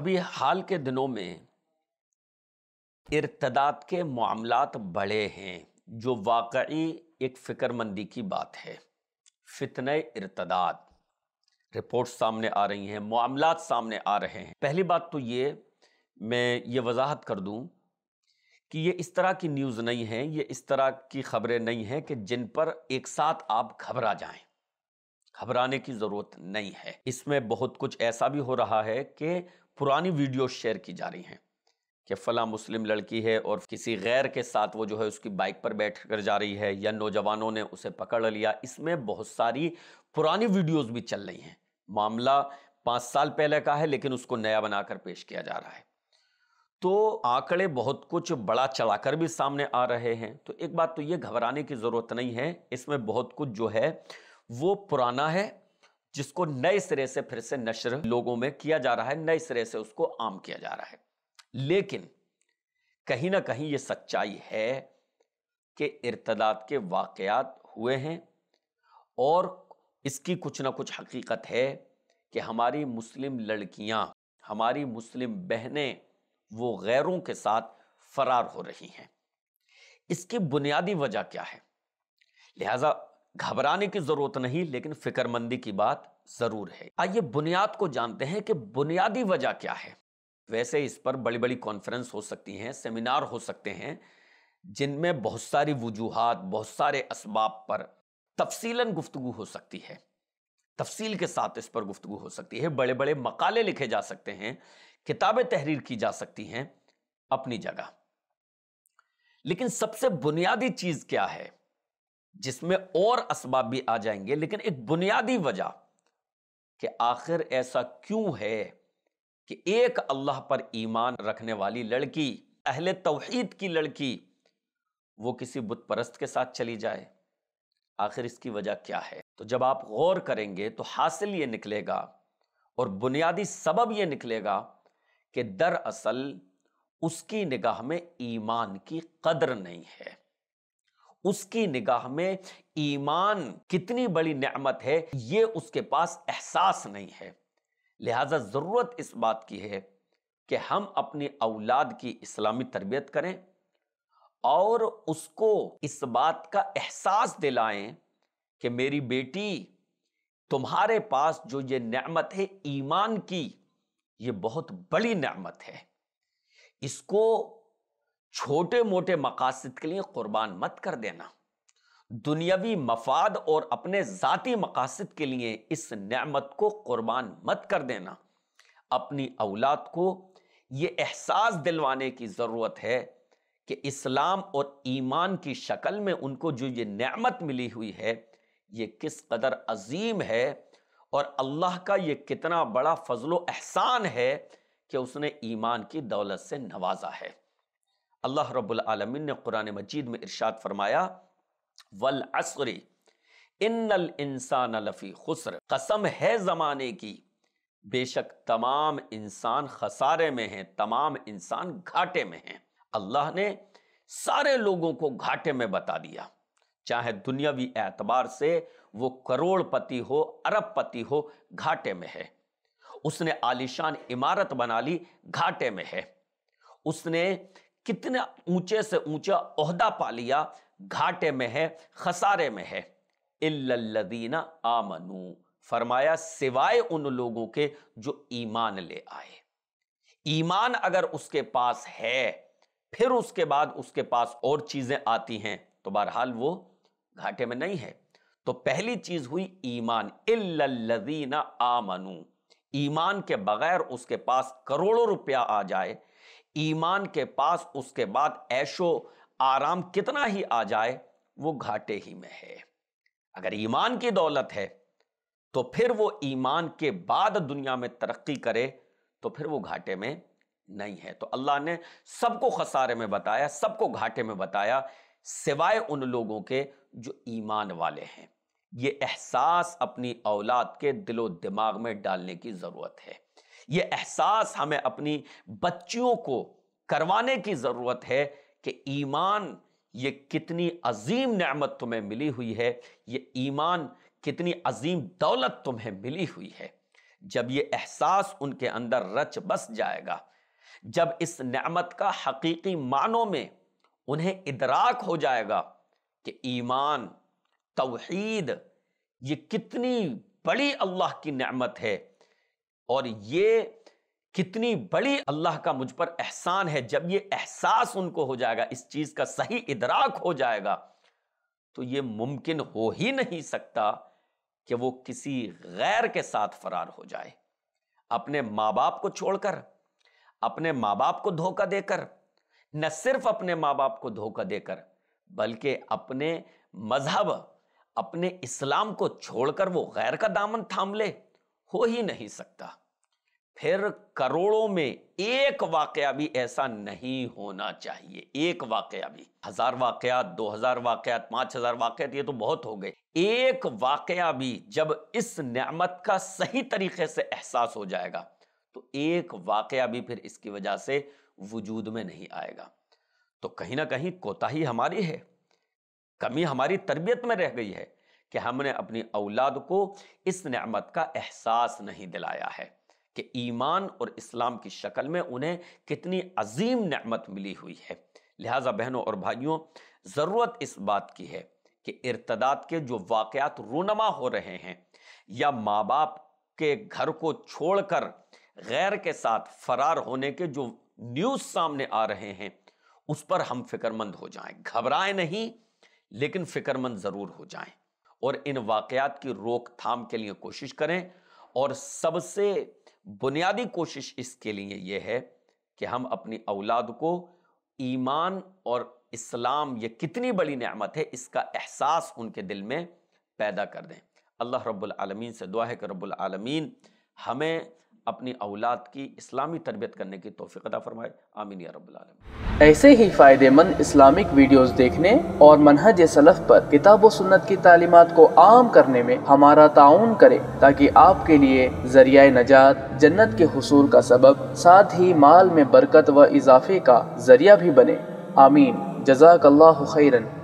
अभी हाल के दिनों में इर्तदाद के मामलात बढ़े हैं जो वाकई एक फ़िक्रमंदी की बात है फितन इर्तदाद रिपोर्ट सामने आ रही हैं मामला सामने आ रहे हैं पहली बात तो ये मैं ये वजाहत कर दूं कि ये इस तरह की न्यूज़ नहीं है ये इस तरह की खबरें नहीं हैं कि जिन पर एक साथ आप घबरा जाएं घबराने की ज़रूरत नहीं है इसमें बहुत कुछ ऐसा भी हो रहा है कि पुरानी वीडियो शेयर की जा रही हैं कि फ़ला मुस्लिम लड़की है और किसी गैर के साथ वो जो है उसकी बाइक पर बैठ कर जा रही है या नौजवानों ने उसे पकड़ लिया इसमें बहुत सारी पुरानी वीडियोज़ भी चल रही हैं मामला पाँच साल पहले का है लेकिन उसको नया बनाकर पेश किया जा रहा है तो आंकड़े बहुत कुछ बड़ा चढ़ाकर भी सामने आ रहे हैं तो एक बात तो ये घबराने की ज़रूरत नहीं है इसमें बहुत कुछ जो है वो पुराना है जिसको नए सिरे से फिर से नशर लोगों में किया जा रहा है नए सिरे से उसको आम किया जा रहा है लेकिन कहीं ना कहीं ये सच्चाई है कि इर्तदाद के वाकयात हुए हैं और इसकी कुछ ना कुछ हकीकत है कि हमारी मुस्लिम लड़कियां हमारी मुस्लिम बहनें वो गैरों के साथ फरार हो रही हैं इसकी बुनियादी वजह क्या है लिहाजा घबराने की जरूरत नहीं लेकिन फिक्रमंदी की बात जरूर है आइए बुनियाद को जानते हैं कि बुनियादी वजह क्या है वैसे इस पर बड़ी बड़ी कॉन्फ्रेंस हो सकती हैं सेमिनार हो सकते हैं जिनमें बहुत सारी वजूहत बहुत सारे इसबाब पर तफसीला गुफ्तु हो सकती है तफसील के साथ इस पर गुफ्तु हो सकती है बड़े बड़े मकाले लिखे जा सकते हैं किताबें तहरीर की जा सकती हैं अपनी जगह लेकिन सबसे बुनियादी चीज क्या है जिसमें और इसबाब भी आ जाएंगे लेकिन एक बुनियादी वजह कि आखिर ऐसा क्यों है कि एक अल्लाह पर ईमान रखने वाली लड़की अहले तोहहीद की लड़की वो किसी बुत परस्त के साथ चली जाए आखिर इसकी वजह क्या है तो जब आप गौर करेंगे तो हासिल ये निकलेगा और बुनियादी सबब ये निकलेगा कि दरअसल उसकी निगाह में ईमान की कदर नहीं है उसकी निगाह में ईमान कितनी बड़ी नेमत है ये उसके पास एहसास नहीं है लिहाजा ज़रूरत इस बात की है कि हम अपनी औलाद की इस्लामी तरबियत करें और उसको इस बात का एहसास दिलाएं कि मेरी बेटी तुम्हारे पास जो ये नेमत है ईमान की ये बहुत बड़ी नेमत है इसको छोटे मोटे मकासद के लिए कुर्बान मत कर देना दुनियावी मफाद और अपने ज़ाती मकासद के लिए इस नमत को कुर्बान मत कर देना अपनी औलाद को ये एहसास दिलवाने की ज़रूरत है कि इस्लाम और ईमान की शक्ल में उनको जो ये नमत मिली हुई है ये किस कदर अजीम है और अल्लाह का ये कितना बड़ा फजलो एहसान है कि उसने ईमान की दौलत से नवाजा है अल्लाह रब्बुल आलमीन ने कुरान मजीद में इरशाद फरमाया वल असरी इन इंसान लफ़ी खुसर कसम है ज़माने की बेशक तमाम इंसान खसारे में हैं तमाम इंसान घाटे में हैं अल्लाह ने सारे लोगों को घाटे में बता दिया चाहे दुनियावी एतबार से वो करोड़पति हो अरबपति हो घाटे में है उसने आलिशान इमारत बना ली घाटे में है उसने कितने ऊंचे से ऊंचा ओहदा पा लिया घाटे में है खसारे में है इल्लल्लदीना आमनू फरमाया सिवाय उन लोगों के जो ईमान ले आए ईमान अगर उसके पास है फिर उसके बाद उसके पास और चीजें आती हैं तो बहरहाल वो घाटे में नहीं है तो पहली चीज हुई ईमान इल्लल्लदीना आमनू ईमान के बगैर उसके पास करोड़ों रुपया आ जाए ईमान के पास उसके बाद ऐशो आराम कितना ही आ जाए वो घाटे ही में है अगर ईमान की दौलत है तो फिर वो ईमान के बाद दुनिया में तरक्की करे तो फिर वो घाटे में नहीं है तो अल्लाह ने सबको खसारे में बताया सबको घाटे में बताया सिवाय उन लोगों के जो ईमान वाले हैं ये एहसास अपनी औलाद के दिलो दिमाग में डालने की ज़रूरत है यह एहसास हमें अपनी बच्चियों को करवाने की ज़रूरत है कि ईमान ये कितनी अजीम नेमत तुम्हें मिली हुई है ये ईमान कितनी अजीम दौलत तुम्हें मिली हुई है जब ये एहसास उनके अंदर रच बस जाएगा जब इस नेमत का हकीकी मानों में उन्हें इदराक हो जाएगा कि ईमान तोहीद ये कितनी बड़ी अल्लाह की नेमत है और ये कितनी बड़ी अल्लाह का मुझ पर एहसान है जब ये एहसास उनको हो जाएगा इस चीज का सही इदराक हो जाएगा तो ये मुमकिन हो ही नहीं सकता कि वो किसी गैर के साथ फरार हो जाए अपने माँ बाप को छोड़कर अपने माँ बाप को धोखा देकर न सिर्फ अपने माँ बाप को धोखा देकर बल्कि अपने मजहब अपने इस्लाम को छोड़कर वो गैर का दामन थाम ले हो ही नहीं सकता फिर करोड़ों में एक वाकया भी ऐसा नहीं होना चाहिए एक वाकया भी हजार वाकयात दो हजार वाकयात पांच हजार वाकयात ये तो बहुत हो गए एक वाकया भी जब इस नमत का सही तरीके से एहसास हो जाएगा तो एक वाकया भी फिर इसकी वजह से वजूद में नहीं आएगा तो कहीं ना कहीं कोताही हमारी है कमी हमारी तरबियत में रह गई है कि हमने अपनी औलाद को इस नमत का एहसास नहीं दिलाया है कि ईमान और इस्लाम की शक्ल में उन्हें कितनी अजीम नमत मिली हुई है लिहाजा बहनों और भाइयों ज़रूरत इस बात की है कि इर्तदाद के जो वाक़ात रूनमा हो रहे हैं या माँ बाप के घर को छोड़कर गैर के साथ फरार होने के जो न्यूज़ सामने आ रहे हैं उस पर हम फिक्रमंद हो जाएं घबराएं नहीं लेकिन फिक्रमंद ज़रूर हो जाएं और इन वाक़ात की रोकथाम के लिए कोशिश करें और सबसे बुनियादी कोशिश इसके लिए ये है कि हम अपनी औलाद को ईमान और इस्लाम ये कितनी बड़ी नेमत है इसका एहसास उनके दिल में पैदा कर दें अल्लाह रब्बुल रबालमीन से दुआ है कि रब्बुल रबालमीन हमें अपनी औलाद की इस्लामी तरबियत करने की तोफ़ी अदा फरमाए आमीन या रबालम ऐसे ही फ़ायदेमंद इस्लामिक वीडियोस देखने और मनहज सलफ़ पर किताब सुन्नत की तालीमत को आम करने में हमारा ताउन करें ताकि आपके लिए जरिया नजात जन्नत के हसूल का सबब साथ ही माल में बरकत व इजाफे का जरिया भी बने आमीन जजाकल्ला खैरन